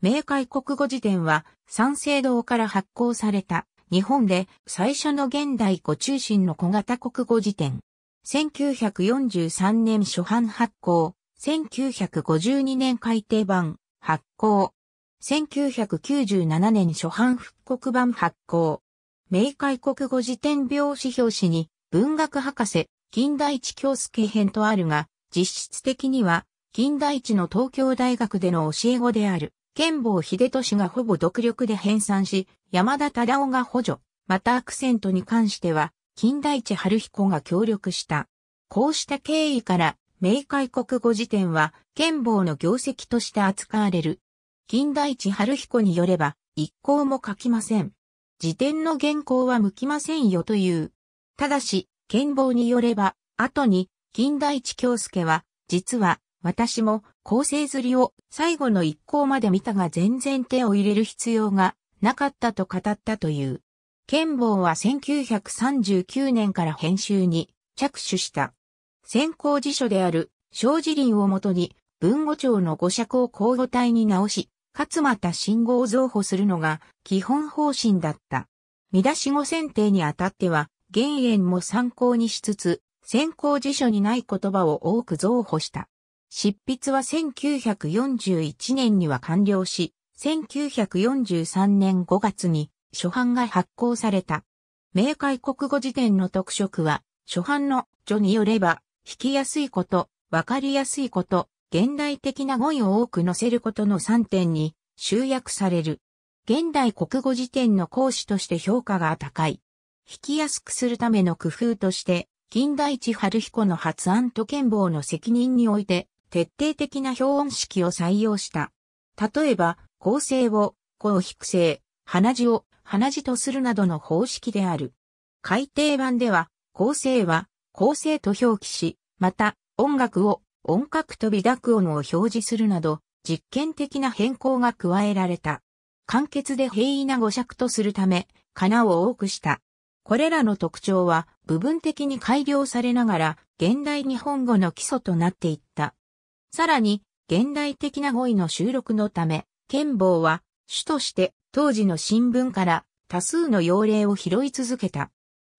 明海国語辞典は、三省堂から発行された、日本で最初の現代語中心の小型国語辞典。1943年初版発行、1952年改訂版、発行。1997年初版復刻版発行。明海国語辞典表紙表紙に、文学博士、近代一京介編とあるが、実質的には、近代一の東京大学での教え子である。剣坊秀俊がほぼ独力で編纂し、山田忠夫が補助、またアクセントに関しては、金田一春彦が協力した。こうした経緯から、明海国語辞典は、剣坊の業績として扱われる。金田一春彦によれば、一行も書きません。辞典の原稿は向きませんよという。ただし、剣坊によれば、後に、金田一京介は、実は、私も構成釣りを最後の一行まで見たが全然手を入れる必要がなかったと語ったという。剣坊は1939年から編集に着手した。先行辞書である小辞林をもとに文語帳の語尺を交互体に直し、かつまた信号を増補するのが基本方針だった。見出し語選定にあたっては、原演も参考にしつつ、先行辞書にない言葉を多く増補した。執筆は1941年には完了し、1943年5月に初版が発行された。明海国語辞典の特色は、初版の序によれば、弾きやすいこと、わかりやすいこと、現代的な語彙を多く載せることの3点に集約される。現代国語辞典の講師として評価が高い。弾きやすくするための工夫として、近代地春彦の発案と剣法の責任において、徹底的な表音式を採用した。例えば、構成を、語を低声、鼻字を、鼻字とするなどの方式である。改訂版では、構成は、構成と表記し、また、音楽を、音楽と微濁音を表示するなど、実験的な変更が加えられた。簡潔で平易な語尺とするため、かなを多くした。これらの特徴は部分的に改良されながら現代日本語の基礎となっていった。さらに、現代的な語彙の収録のため、剣坊は、主として当時の新聞から多数の要例を拾い続けた。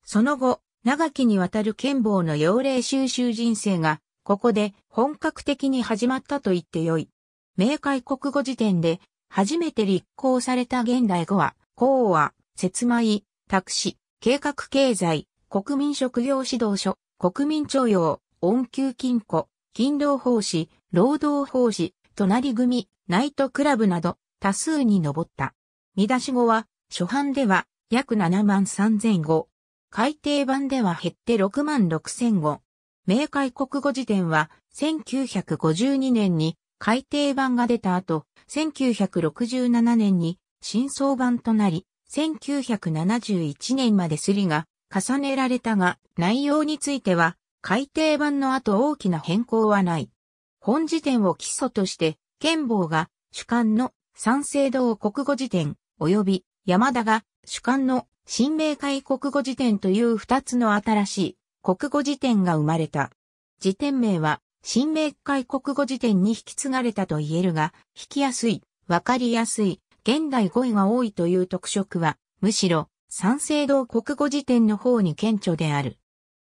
その後、長きにわたる剣坊の要例収集人生が、ここで本格的に始まったと言ってよい。明海国語辞典で、初めて立候された現代語は、公和、説米、託し、計画経済、国民職業指導書、国民徴用、恩給金庫、勤労奉仕、労働法事、隣組、ナイトクラブなど多数に上った。見出し語は、初版では約7万3000語。改訂版では減って6万6000語。明海国語辞典は1952年に改訂版が出た後、1967年に新装版となり、1971年まですりが重ねられたが、内容については改訂版の後大きな変更はない。本辞典を基礎として、憲法が主観の三省堂国語辞典、及び山田が主観の新明解国語辞典という二つの新しい国語辞典が生まれた。辞典名は新明解国語辞典に引き継がれたと言えるが、引きやすい、わかりやすい、現代語彙が多いという特色は、むしろ三省堂国語辞典の方に顕著である。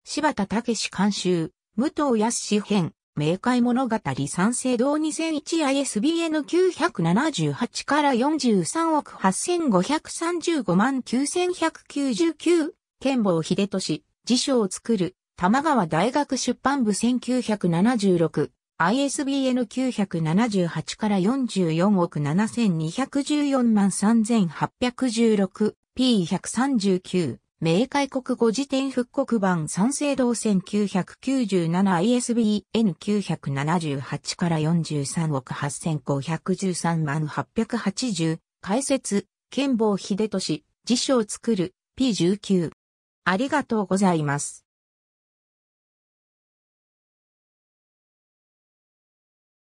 柴田武監修、武藤康史編、明快物語三世堂 2001ISBN 978から43億8535万9199剣坊秀俊辞書を作る玉川大学出版部1976 ISBN 978から44億7214万 3816P139 明海国語辞典復刻版三省堂 1997ISBN978 から43億8513万880解説剣坊秀俊辞書を作る P19 ありがとうございます。